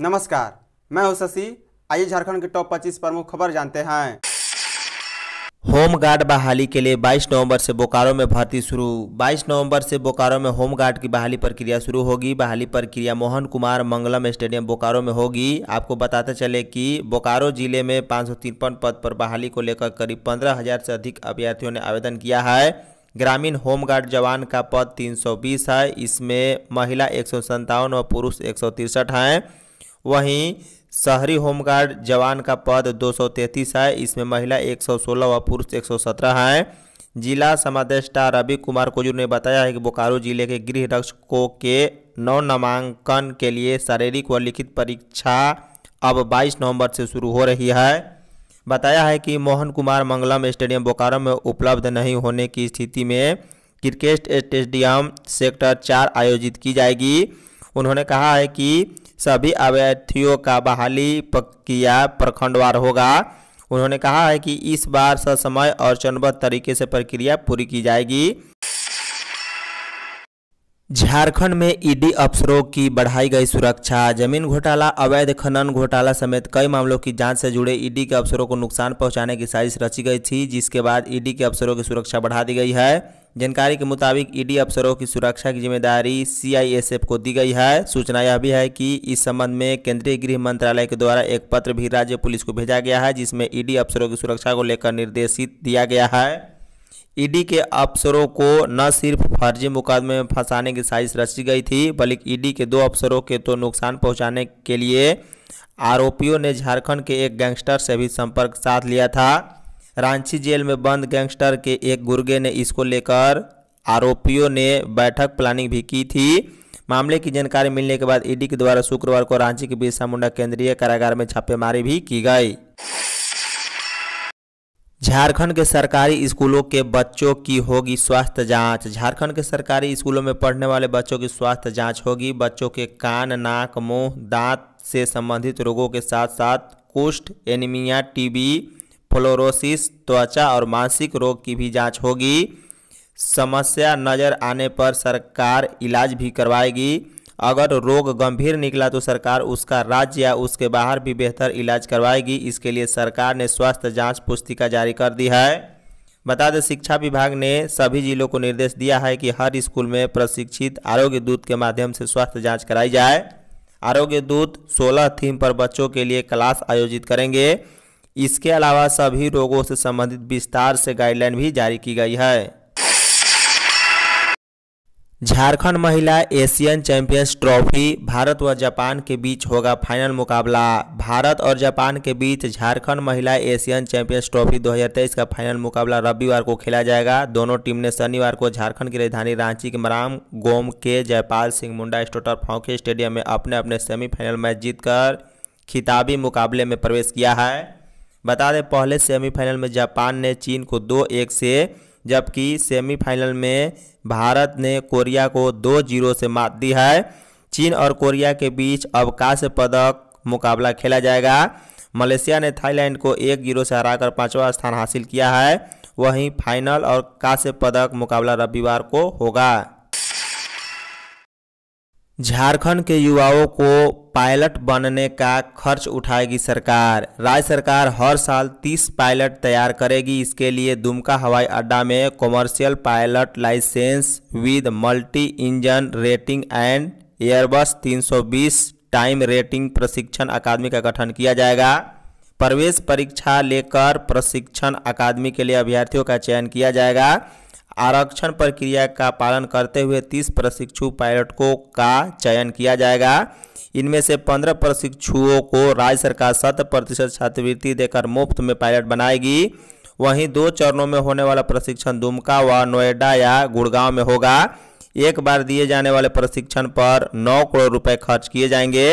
नमस्कार मैं हूं शशि आइए झारखंड के टॉप 25 प्रमुख खबर जानते हैं होमगार्ड बहाली के लिए 22 नवंबर से बोकारो में भर्ती शुरू 22 नवंबर से बोकारो में होमगार्ड की बहाली प्रक्रिया शुरू होगी बहाली प्रक्रिया मोहन कुमार मंगलम स्टेडियम बोकारो में होगी आपको बताते चले कि बोकारो जिले में पाँच पद पर बहाली को लेकर करीब पंद्रह हज़ार से अधिक अभ्यर्थियों ने आवेदन किया है ग्रामीण होमगार्ड जवान का पद 320 है इसमें महिला एक और पुरुष एक हैं वहीं शहरी होमगार्ड जवान का पद 233 है इसमें महिला 116 व पुरुष 117 हैं जिला समादेष्टा रवि कुमार कोजूर ने बताया है कि बोकारो जिले के गृह रक्षकों के नौ नामांकन के लिए शारीरिक व लिखित परीक्षा अब 22 नवंबर से शुरू हो रही है बताया है कि मोहन कुमार मंगलम स्टेडियम बोकारो में उपलब्ध नहीं होने की स्थिति में क्रिकेट स्टेडियम सेक्टर चार आयोजित की जाएगी उन्होंने कहा है कि सभी अभ्यर्थियों का बहाली प्रक्रिया प्रखंडवार होगा उन्होंने कहा है कि इस बार ससमय और चरणबद्ध तरीके से प्रक्रिया पूरी की जाएगी झारखंड में ईडी अफसरों की बढ़ाई गई सुरक्षा जमीन घोटाला अवैध खनन घोटाला समेत कई मामलों की जांच से जुड़े ईडी के अफसरों को नुकसान पहुंचाने की साजिश रची गई थी जिसके बाद ईडी के अफसरों की सुरक्षा बढ़ा दी गई है जानकारी के मुताबिक ईडी अफसरों की सुरक्षा की जिम्मेदारी सीआईएसएफ को दी गई है सूचना यह भी है कि इस संबंध में केंद्रीय गृह मंत्रालय के द्वारा एक पत्र भी राज्य पुलिस को भेजा गया है जिसमें ईडी अफसरों की सुरक्षा को लेकर निर्देशित दिया गया है ईडी के अफसरों को न सिर्फ फर्जी मुकदमे में फंसाने की साजिश रची गई थी बल्कि ईडी के दो अफसरों के तो नुकसान पहुंचाने के लिए आरोपियों ने झारखंड के एक गैंगस्टर से भी संपर्क साध लिया था रांची जेल में बंद गैंगस्टर के एक गुर्गे ने इसको लेकर आरोपियों ने बैठक प्लानिंग भी की थी मामले की जानकारी मिलने के बाद ईडी के द्वारा शुक्रवार को रांची के बिरसा मुंडा केंद्रीय कारागार में छापेमारी भी की गई झारखंड के सरकारी स्कूलों के बच्चों की होगी स्वास्थ्य जांच झारखंड के सरकारी स्कूलों में पढ़ने वाले बच्चों की स्वास्थ्य जांच होगी बच्चों के कान नाक मुंह दांत से संबंधित रोगों के साथ साथ कुष्ठ एनीमिया टीबी फ्लोरोसिस त्वचा और मानसिक रोग की भी जांच होगी समस्या नज़र आने पर सरकार इलाज भी करवाएगी अगर रोग गंभीर निकला तो सरकार उसका राज्य या उसके बाहर भी बेहतर इलाज करवाएगी इसके लिए सरकार ने स्वास्थ्य जांच पुस्तिका जारी कर दी है बता दें शिक्षा विभाग ने सभी जिलों को निर्देश दिया है कि हर स्कूल में प्रशिक्षित आरोग्य दूत के माध्यम से स्वास्थ्य जाँच कराई जाए आरोग्य दूत सोलह थीम पर बच्चों के लिए क्लास आयोजित करेंगे इसके अलावा सभी रोगों से संबंधित विस्तार से गाइडलाइन भी जारी की गई है झारखंड महिला एशियन चैंपियंस ट्रॉफी भारत व जापान के बीच होगा फाइनल मुकाबला भारत और जापान के बीच झारखंड महिला एशियन चैंपियंस ट्रॉफी 2023 का फाइनल मुकाबला रविवार को खेला जाएगा दोनों टीम ने शनिवार को झारखंड की राजधानी रांची के मराम गोम के जयपाल सिंह मुंडा स्टोटर फाउके स्टेडियम में अपने अपने सेमीफाइनल मैच जीतकर खिताबी मुकाबले में प्रवेश किया है बता दें पहले सेमीफाइनल में जापान ने चीन को दो एक से जबकि सेमीफाइनल में भारत ने कोरिया को दो जीरो से मात दी है चीन और कोरिया के बीच अवकाश पदक मुकाबला खेला जाएगा मलेशिया ने थाईलैंड को एक जीरो से हराकर पाँचवा स्थान हासिल किया है वहीं फाइनल और कांस्य पदक मुकाबला रविवार को होगा झारखंड के युवाओं को पायलट बनने का खर्च उठाएगी सरकार राज्य सरकार हर साल 30 पायलट तैयार करेगी इसके लिए दुमका हवाई अड्डा में commercial pilot licence with multi engine rating and Airbus 320 type rating प्रशिक्षण अकादमी का गठन किया जाएगा प्रवेश परीक्षा लेकर प्रशिक्षण अकादमी के लिए अभ्यर्थियों का चयन किया जाएगा आरक्षण प्रक्रिया का पालन करते हुए 30 प्रशिक्षु पायलटों का चयन किया जाएगा इनमें से 15 प्रशिक्षुओं को राज्य सरकार शत प्रतिशत छात्रवृत्ति देकर मुफ्त में पायलट बनाएगी वहीं दो चरणों में होने वाला प्रशिक्षण दुमका व नोएडा या गुड़गांव में होगा एक बार दिए जाने वाले प्रशिक्षण पर नौ करोड़ रुपए खर्च किए जाएंगे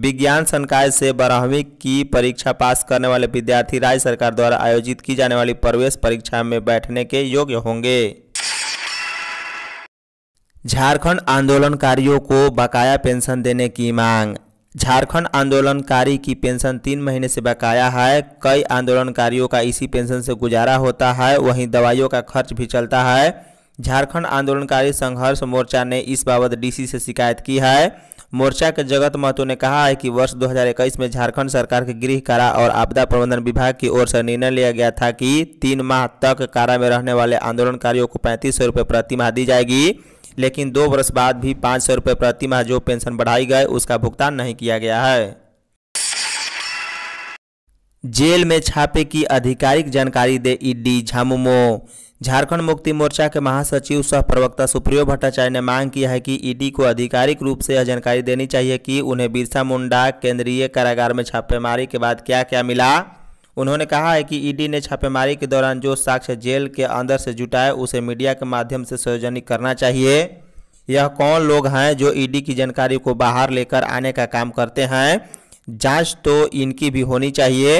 विज्ञान संकाय से बारहवीं की परीक्षा पास करने वाले विद्यार्थी राज्य सरकार द्वारा आयोजित की जाने वाली प्रवेश परीक्षा में बैठने के योग्य होंगे झारखंड आंदोलनकारियों को बकाया पेंशन देने की मांग झारखंड आंदोलनकारी की पेंशन तीन महीने से बकाया है कई आंदोलनकारियों का इसी पेंशन से गुजारा होता है वहीं दवाइयों का खर्च भी चलता है झारखंड आंदोलनकारी संघर्ष मोर्चा ने इस बाबत डीसी से शिकायत की है मोर्चा के जगत महतो ने कहा है कि वर्ष 2021 में झारखंड सरकार के गृह कारा और आपदा प्रबंधन विभाग की ओर से निर्णय लिया गया था कि तीन माह तक कारा में रहने वाले आंदोलनकारियों को पैंतीस सौ रुपये प्रति माह दी जाएगी लेकिन दो वर्ष बाद भी पाँच सौ रुपये प्रति माह जो पेंशन बढ़ाई गए उसका भुगतान नहीं किया गया है जेल में छापे की आधिकारिक जानकारी दे ईडी झामुमो झारखंड मुक्ति मोर्चा के महासचिव सह प्रवक्ता सुप्रियो भट्टाचार्य ने मांग की है कि ईडी को आधिकारिक रूप से यह जानकारी देनी चाहिए कि उन्हें बिरसा मुंडा केंद्रीय कारागार में छापेमारी के बाद क्या क्या मिला उन्होंने कहा है कि ईडी ने छापेमारी के दौरान जो साक्ष्य जेल के अंदर से जुटाए उसे मीडिया के माध्यम से सार्वजनिक करना चाहिए यह कौन लोग हैं जो ईडी की जानकारी को बाहर लेकर आने का काम करते हैं जांच तो इनकी भी होनी चाहिए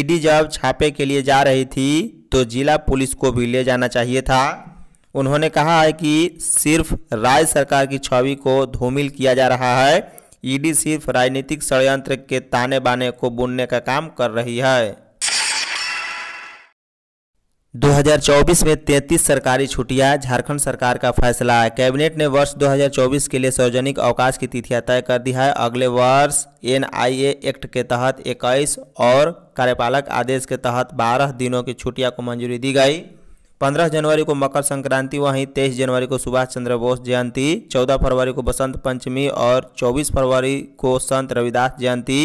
ईडी जब छापे के लिए जा रही थी तो जिला पुलिस को भी ले जाना चाहिए था उन्होंने कहा है कि सिर्फ राज्य सरकार की छवि को धूमिल किया जा रहा है ईडी सिर्फ राजनीतिक षडयंत्र के ताने बाने को बुनने का काम कर रही है 2024 में 33 सरकारी छुट्टियां झारखंड सरकार का फैसला है कैबिनेट ने वर्ष 2024 के लिए सार्वजनिक अवकाश की तिथियां तय कर दी है अगले वर्ष एनआईए एक्ट के तहत 21 और कार्यपालक आदेश के तहत 12 दिनों की छुट्टियां को मंजूरी दी गई 15 जनवरी को मकर संक्रांति वहीं 23 जनवरी को सुभाष चंद्र बोस जयंती 14 फरवरी को बसंत पंचमी और 24 फरवरी को संत रविदास जयंती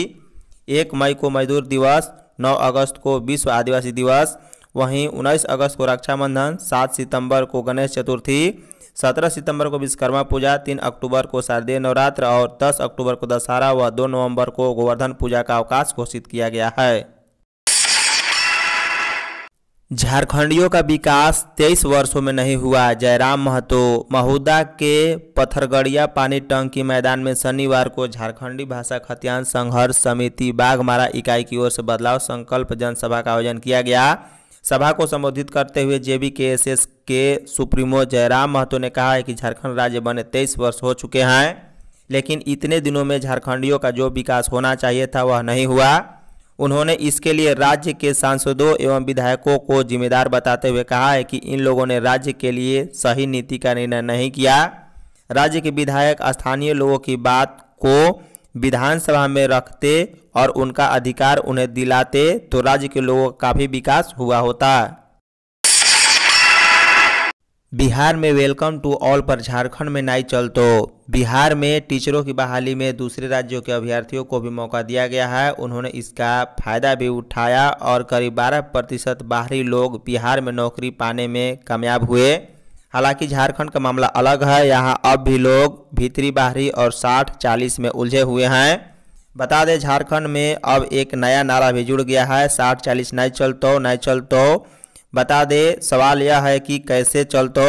एक मई को मजदूर दिवस नौ अगस्त को विश्व आदिवासी दिवस वहीं 19 अगस्त को रक्षाबंधन 7 सितंबर को गणेश चतुर्थी 17 सितंबर को विश्वकर्मा पूजा 3 अक्टूबर को शारदीय नवरात्र और 10 अक्टूबर को दशहरा व 2 नवंबर को गोवर्धन पूजा का अवकाश घोषित किया गया है झारखंडियों का विकास 23 वर्षों में नहीं हुआ जयराम महतो महुदा के पथरगड़िया पानी टंकी मैदान में शनिवार को झारखंडी भाषा खतियान संघर्ष समिति बाघमारा इकाई की ओर से बदलाव संकल्प जनसभा का आयोजन किया गया सभा को संबोधित करते हुए एस के सुप्रीमो जयराम महतो ने कहा है कि झारखंड राज्य बने तेईस वर्ष हो चुके हैं लेकिन इतने दिनों में झारखंडियों का जो विकास होना चाहिए था वह नहीं हुआ उन्होंने इसके लिए राज्य के सांसदों एवं विधायकों को जिम्मेदार बताते हुए कहा है कि इन लोगों ने राज्य के लिए सही नीति का निर्णय नहीं किया राज्य के विधायक स्थानीय लोगों की बात को विधानसभा में रखते और उनका अधिकार उन्हें दिलाते तो राज्य के लोगों का काफ़ी विकास हुआ होता बिहार में वेलकम टू ऑल पर झारखंड में नाई चल तो बिहार में टीचरों की बहाली में दूसरे राज्यों के अभ्यर्थियों को भी मौका दिया गया है उन्होंने इसका फायदा भी उठाया और करीब 12 प्रतिशत बाहरी लोग बिहार में नौकरी पाने में कामयाब हुए हालांकि झारखंड का मामला अलग है यहाँ अब भी लोग भीतरी बाहरी और साठ चालीस में उलझे हुए हैं बता दें झारखंड में अब एक नया नारा भी जुड़ गया है साठ चालीस नहीं चल तो नहीं चल तो बता दे सवाल यह है कि कैसे चल तो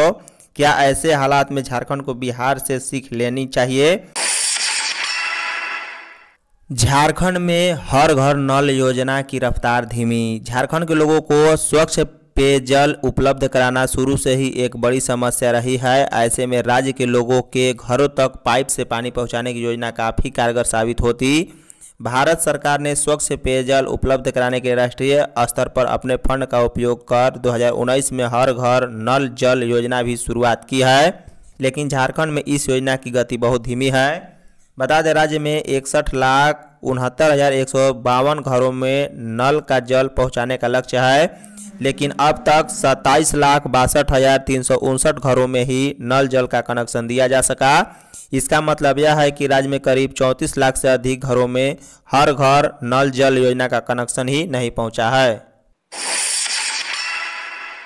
क्या ऐसे हालात में झारखंड को बिहार से सीख लेनी चाहिए झारखंड में हर घर नल योजना की रफ्तार धीमी झारखंड के लोगों को स्वच्छ पेयजल उपलब्ध कराना शुरू से ही एक बड़ी समस्या रही है ऐसे में राज्य के लोगों के घरों तक पाइप से पानी पहुंचाने की योजना काफ़ी कारगर साबित होती भारत सरकार ने स्वच्छ पेयजल उपलब्ध कराने के राष्ट्रीय स्तर पर अपने फंड का उपयोग कर 2019 में हर घर नल जल योजना भी शुरुआत की है लेकिन झारखंड में इस योजना की गति बहुत धीमी है बता दें राज्य में इकसठ लाख उनहत्तर हज़ार एक सौ बावन घरों में नल का जल पहुंचाने का लक्ष्य है लेकिन अब तक सत्ताईस लाख बासठ हज़ार तीन सौ उनसठ घरों में ही नल जल का कनेक्शन दिया जा सका इसका मतलब यह है कि राज्य में करीब चौंतीस लाख से अधिक घरों में हर घर नल जल योजना का कनेक्शन ही नहीं पहुंचा है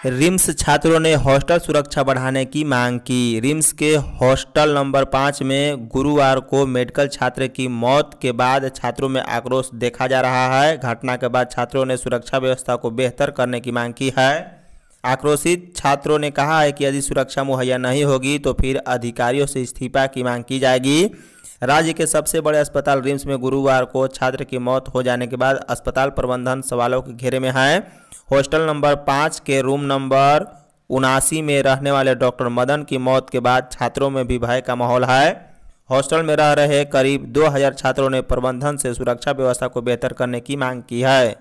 रिम्स छात्रों ने हॉस्टल सुरक्षा बढ़ाने की मांग की रिम्स के हॉस्टल नंबर पाँच में गुरुवार को मेडिकल छात्र की मौत के बाद छात्रों में आक्रोश देखा जा रहा है घटना के बाद छात्रों ने सुरक्षा व्यवस्था को बेहतर करने की मांग की है आक्रोशित छात्रों ने कहा है कि यदि सुरक्षा मुहैया नहीं होगी तो फिर अधिकारियों से इस्तीफा की मांग की जाएगी राज्य के सबसे बड़े अस्पताल रिम्स में गुरुवार को छात्र की मौत हो जाने के बाद अस्पताल प्रबंधन सवालों के घेरे में है हॉस्टल नंबर पाँच के रूम नंबर उनासी में रहने वाले डॉक्टर मदन की मौत के बाद छात्रों में भी भय का माहौल है हॉस्टल में रह रहे करीब 2000 छात्रों ने प्रबंधन से सुरक्षा व्यवस्था को बेहतर करने की मांग की है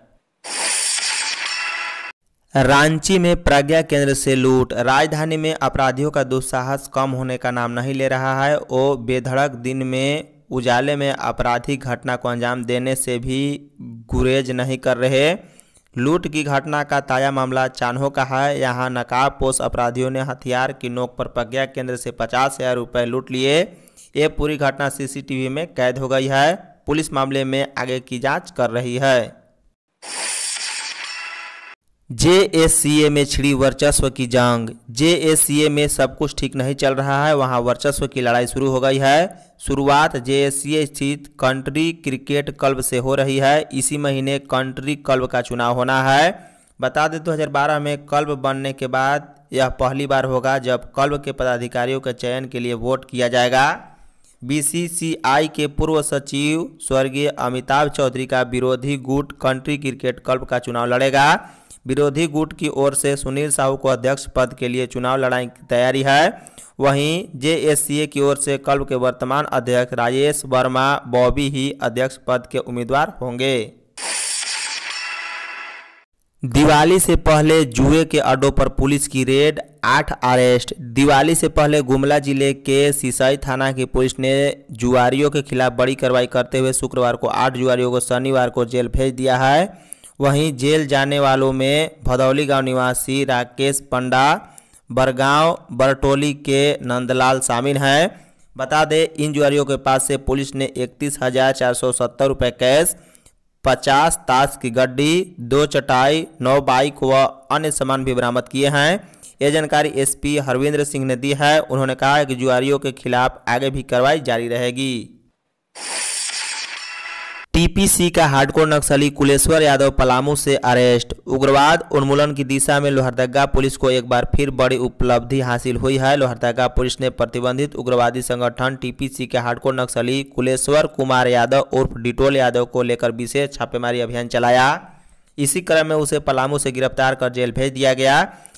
रांची में प्रज्ञा केंद्र से लूट राजधानी में अपराधियों का दुस्साहस कम होने का नाम नहीं ले रहा है वो बेधड़क दिन में उजाले में आपराधिक घटना को अंजाम देने से भी गुरेज नहीं कर रहे लूट की घटना का ताजा मामला चान्हो का है यहाँ नकाबपोश अपराधियों ने हथियार की नोक पर प्रज्ञा केंद्र से पचास हज़ार रुपये लूट लिए ये पूरी घटना सीसीटीवी में कैद हो गई है पुलिस मामले में आगे की जांच कर रही है जे एस सी ए में छिड़ी वर्चस्व की जंग जे एस सी ए में सब कुछ ठीक नहीं चल रहा है वहाँ वर्चस्व की लड़ाई शुरू हो गई है शुरुआत जे एस सी ए स्थित कंट्री क्रिकेट क्लब से हो रही है इसी महीने कंट्री क्लब का चुनाव होना है बता दें 2012 में क्लब बनने के बाद यह पहली बार होगा जब क्लब के पदाधिकारियों के चयन के लिए वोट किया जाएगा आई के पूर्व सचिव स्वर्गीय अमिताभ चौधरी का विरोधी गुट कंट्री क्रिकेट क्लब का चुनाव लड़ेगा विरोधी गुट की ओर से सुनील साहू को अध्यक्ष पद के लिए चुनाव लड़ाई की तैयारी है वहीं जे की ओर से कल्ब के वर्तमान अध्यक्ष राजेश वर्मा बॉबी ही अध्यक्ष पद के उम्मीदवार होंगे दिवाली से पहले जुए के अड्डों पर पुलिस की रेड आठ अरेस्ट दिवाली से पहले गुमला जिले के सिसाई थाना की पुलिस ने जुआरियों के खिलाफ बड़ी कार्रवाई करते हुए शुक्रवार को आठ जुआरियों को शनिवार को जेल भेज दिया है वहीं जेल जाने वालों में भदौली गांव निवासी राकेश पंडा बरगांव बरटोली के नंदलाल शामिल हैं बता दें इन जुआरियों के पास से पुलिस ने इकतीस हज़ार चार सौ सत्तर रुपये कैश पचास ताश की गड्डी दो चटाई नौ बाइक व अन्य सामान भी बरामद किए हैं यह जानकारी एसपी हरविंद्र सिंह ने दी है उन्होंने कहा है कि जुआरियों के खिलाफ आगे भी कार्रवाई जारी रहेगी टीपीसी का हार्डकोर नक्सली कुलेश्वर यादव पलामू से अरेस्ट उग्रवाद उन्मूलन की दिशा में लोहरदगा पुलिस को एक बार फिर बड़ी उपलब्धि हासिल हुई है लोहरदगा पुलिस ने प्रतिबंधित उग्रवादी संगठन टीपीसी के हार्डकोर नक्सली कुलेश्वर कुमार यादव उर्फ डिटोल यादव को लेकर विशेष छापेमारी अभियान चलाया इसी क्रम में उसे पलामू से गिरफ्तार कर जेल भेज दिया गया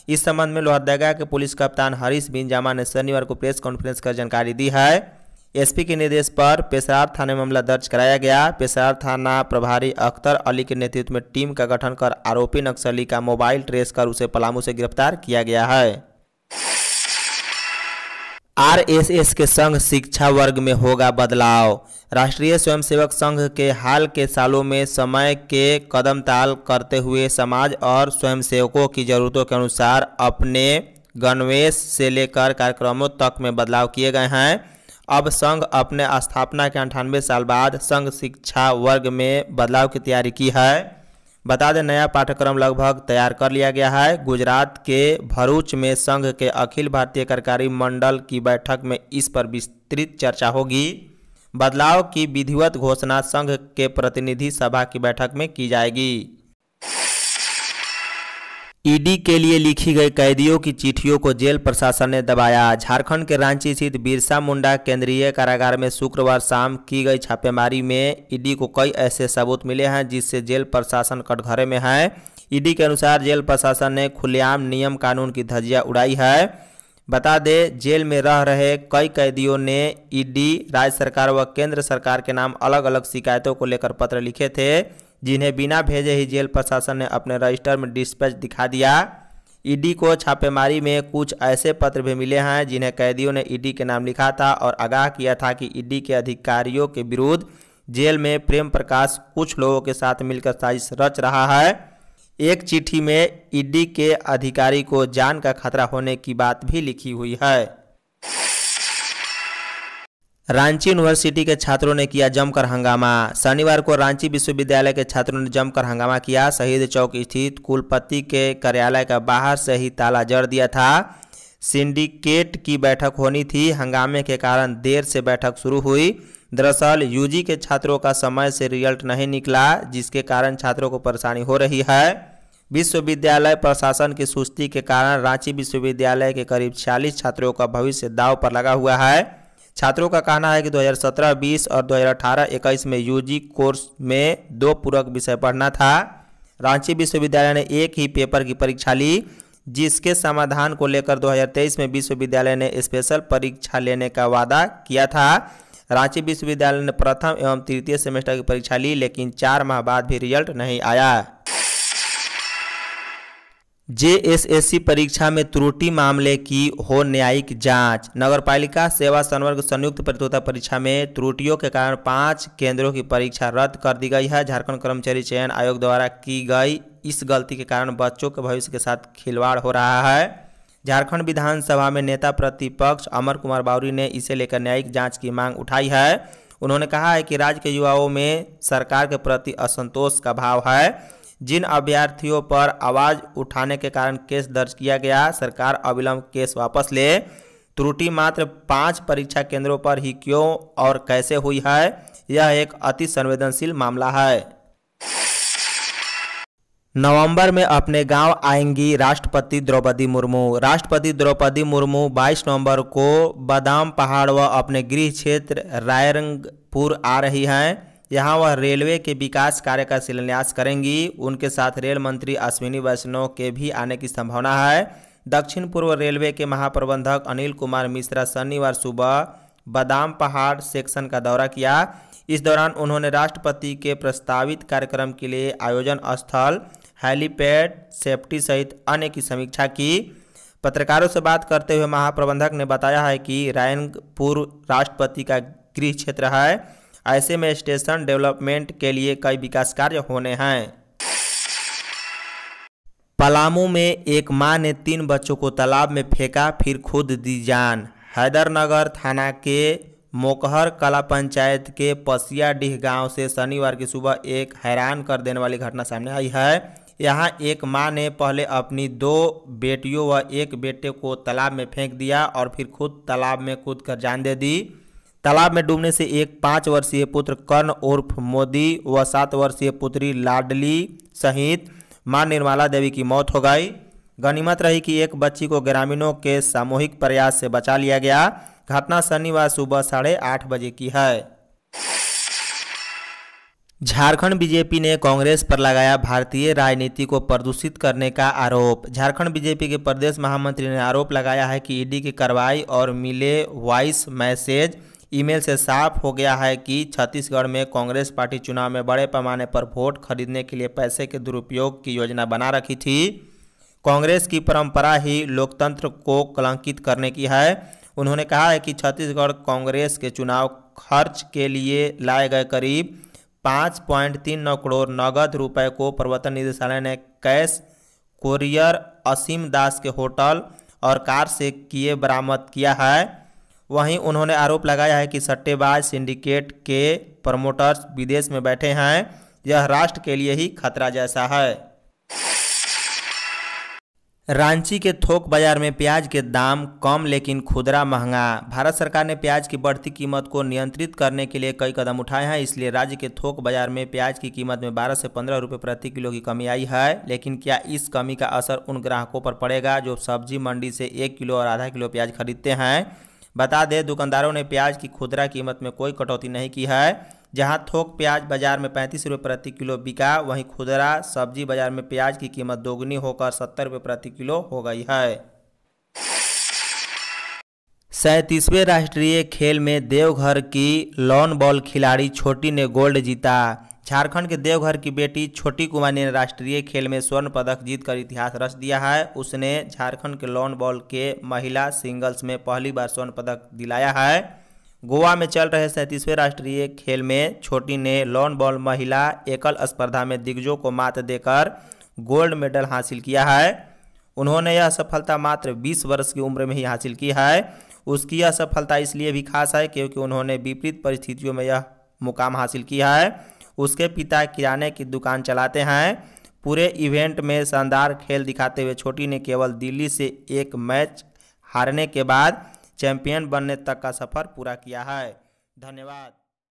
इस संबंध में लोहरदगा के पुलिस कप्तान हरीश बिन जामा ने शनिवार को प्रेस कॉन्फ्रेंस कर जानकारी दी है एसपी के निर्देश पर पेशरार थाने मामला दर्ज कराया गया पेशरार थाना प्रभारी अख्तर अली के नेतृत्व में टीम का गठन कर आरोपी नक्सली का मोबाइल ट्रेस कर उसे पलामू से गिरफ्तार किया गया है आरएसएस के संघ शिक्षा वर्ग में होगा बदलाव राष्ट्रीय स्वयंसेवक संघ के हाल के सालों में समय के कदम ताल करते हुए समाज और स्वयंसेवकों की ज़रूरतों के अनुसार अपने गणवेश से लेकर कार्यक्रमों तक में बदलाव किए गए हैं अब संघ अपने स्थापना के अंठानवे साल बाद संघ शिक्षा वर्ग में बदलाव की तैयारी की है बता दें नया पाठ्यक्रम लगभग तैयार कर लिया गया है गुजरात के भरूच में संघ के अखिल भारतीय कार्यकारी मंडल की बैठक में इस पर विस्तृत चर्चा होगी बदलाव की विधिवत घोषणा संघ के प्रतिनिधि सभा की बैठक में की जाएगी ईडी के लिए लिखी गई कैदियों की चिट्ठियों को जेल प्रशासन ने दबाया झारखंड के रांची स्थित बिरसा मुंडा केंद्रीय कारागार में शुक्रवार शाम की गई छापेमारी में ईडी को कई ऐसे सबूत मिले हैं जिससे जेल प्रशासन कटघरे में है ईडी के अनुसार जेल प्रशासन ने खुलेआम नियम कानून की धज्जियां उड़ाई है बता दें जेल में रह रहे कई कैदियों ने ईडी राज्य सरकार व केंद्र सरकार के नाम अलग अलग शिकायतों को लेकर पत्र लिखे थे जिन्हें बिना भेजे ही जेल प्रशासन ने अपने रजिस्टर में डिस्पैच दिखा दिया ईडी को छापेमारी में कुछ ऐसे पत्र भी मिले हैं जिन्हें कैदियों ने ईडी के नाम लिखा था और आगाह किया था कि ईडी के अधिकारियों के विरुद्ध जेल में प्रेम प्रकाश कुछ लोगों के साथ मिलकर साजिश रच रहा है एक चिट्ठी में ईडी के अधिकारी को जान का खतरा होने की बात भी लिखी हुई है रांची यूनिवर्सिटी के छात्रों ने किया जमकर हंगामा शनिवार को रांची विश्वविद्यालय के छात्रों ने जमकर हंगामा किया शहीद चौक स्थित कुलपति के कार्यालय का बाहर से ही ताला जड़ दिया था सिंडिकेट की बैठक होनी थी हंगामे के कारण देर से बैठक शुरू हुई दरअसल यूजी के छात्रों का समय से रिजल्ट नहीं निकला जिसके कारण छात्रों को परेशानी हो रही है विश्वविद्यालय प्रशासन की सुस्ती के कारण रांची विश्वविद्यालय के करीब छियालीस छात्रों का भविष्य दाव पर लगा हुआ है छात्रों का कहना है कि 2017 20 और 2018 21 में यूजी कोर्स में दो पूरक विषय पढ़ना था रांची विश्वविद्यालय ने एक ही पेपर की परीक्षा ली जिसके समाधान को लेकर 2023 में विश्वविद्यालय ने स्पेशल परीक्षा लेने का वादा किया था रांची विश्वविद्यालय ने प्रथम एवं तृतीय सेमेस्टर की परीक्षा ली लेकिन चार माह बाद भी रिजल्ट नहीं आया जेएसएससी परीक्षा में त्रुटि मामले की हो न्यायिक जांच नगरपालिका सेवा संवर्ग संयुक्त प्रतियोगिता परीक्षा में त्रुटियों के कारण पांच केंद्रों की परीक्षा रद्द कर दी गई है झारखंड कर्मचारी चयन आयोग द्वारा की गई इस गलती के कारण बच्चों के भविष्य के साथ खिलवाड़ हो रहा है झारखंड विधानसभा में नेता प्रतिपक्ष अमर कुमार बाउरी ने इसे लेकर न्यायिक जाँच की मांग उठाई है उन्होंने कहा है कि राज्य के युवाओं में सरकार के प्रति असंतोष का भाव है जिन अभ्यर्थियों पर आवाज उठाने के कारण केस दर्ज किया गया सरकार अविलंब केस वापस ले त्रुटि मात्र पाँच परीक्षा केंद्रों पर ही क्यों और कैसे हुई है यह एक अति संवेदनशील मामला है नवंबर में अपने गांव आएंगी राष्ट्रपति द्रौपदी मुर्मू राष्ट्रपति द्रौपदी मुर्मू 22 नवंबर को बादाम पहाड़ व अपने गृह क्षेत्र रायरंगपुर आ रही हैं यहाँ वह रेलवे के विकास कार्य का शिलान्यास करेंगी उनके साथ रेल मंत्री अश्विनी वैष्णव के भी आने की संभावना है दक्षिण पूर्व रेलवे के महाप्रबंधक अनिल कुमार मिश्रा शनिवार सुबह बादाम पहाड़ सेक्शन का दौरा किया इस दौरान उन्होंने राष्ट्रपति के प्रस्तावित कार्यक्रम के लिए आयोजन स्थल हेलीपैड सेफ्टी सहित अन्य की समीक्षा की पत्रकारों से बात करते हुए महाप्रबंधक ने बताया है कि रायनपुर राष्ट्रपति का गृह क्षेत्र है ऐसे में स्टेशन डेवलपमेंट के लिए कई विकास कार्य होने हैं पलामू में एक मां ने तीन बच्चों को तालाब में फेंका फिर खुद दी जान हैदरनगर थाना के मोकहर कला पंचायत के पसियाडीह गांव से शनिवार की सुबह एक हैरान कर देने वाली घटना सामने आई है यहाँ एक मां ने पहले अपनी दो बेटियों व एक बेटे को तालाब में फेंक दिया और फिर खुद तालाब में कूद कर जान दे दी तालाब में डूबने से एक पाँच वर्षीय पुत्र कर्ण उर्फ मोदी व सात वर्षीय पुत्री लाडली सहित मां निर्मला देवी की मौत हो गई गनीमत रही कि एक बच्ची को ग्रामीणों के सामूहिक प्रयास से बचा लिया गया घटना शनिवार सुबह साढ़े आठ बजे की है झारखंड बीजेपी ने कांग्रेस पर लगाया भारतीय राजनीति को प्रदूषित करने का आरोप झारखंड बीजेपी के प्रदेश महामंत्री ने आरोप लगाया है कि ईडी की कार्रवाई और मिले वॉइस मैसेज ईमेल से साफ हो गया है कि छत्तीसगढ़ में कांग्रेस पार्टी चुनाव में बड़े पैमाने पर वोट खरीदने के लिए पैसे के दुरुपयोग की योजना बना रखी थी कांग्रेस की परंपरा ही लोकतंत्र को कलंकित करने की है उन्होंने कहा है कि छत्तीसगढ़ कांग्रेस के चुनाव खर्च के लिए लाए गए करीब पाँच पॉइंट तीन नौ करोड़ नगद रुपए को प्रवर्तन निदेशालय ने कैश कुरियर असीम दास के होटल और कार से किए बरामद किया है वहीं उन्होंने आरोप लगाया है कि सट्टेबाज सिंडिकेट के प्रमोटर्स विदेश में बैठे हैं यह राष्ट्र के लिए ही खतरा जैसा है रांची के थोक बाजार में प्याज के दाम कम लेकिन खुदरा महंगा भारत सरकार ने प्याज की बढ़ती कीमत को नियंत्रित करने के लिए कई कदम उठाए हैं इसलिए राज्य के थोक बाजार में प्याज की कीमत में 12 से 15 रुपए प्रति किलो की कमी आई है लेकिन क्या इस कमी का असर उन ग्राहकों पर पड़ेगा जो सब्जी मंडी से एक किलो और आधा किलो प्याज खरीदते हैं बता दें दुकानदारों ने प्याज की खुदरा कीमत में कोई कटौती नहीं की है जहां थोक प्याज बाजार में पैंतीस रुपये प्रति किलो बिका वहीं खुदरा सब्जी बाजार में प्याज की कीमत दोगुनी होकर सत्तर रुपये प्रति किलो हो गई है सैंतीसवें राष्ट्रीय खेल में देवघर की लॉन बॉल खिलाड़ी छोटी ने गोल्ड जीता झारखंड के देवघर की बेटी छोटी कुमारी ने राष्ट्रीय खेल में स्वर्ण पदक जीतकर इतिहास रच दिया है उसने झारखंड के लॉन बॉल के महिला सिंगल्स में पहली बार स्वर्ण पदक दिलाया है गोवा में चल रहे सैंतीसवें राष्ट्रीय खेल में छोटी ने लॉन बॉल महिला एकल स्पर्धा में दिग्गजों को मात देकर गोल्ड मेडल हासिल किया है उन्होंने यह सफलता मात्र 20 वर्ष की उम्र में ही हासिल की है उसकी यह सफलता इसलिए भी खास है क्योंकि उन्होंने विपरीत परिस्थितियों में यह मुकाम हासिल किया है उसके पिता किराने की दुकान चलाते हैं पूरे इवेंट में शानदार खेल दिखाते हुए छोटी ने केवल दिल्ली से एक मैच हारने के बाद चैंपियन बनने तक का सफ़र पूरा किया है धन्यवाद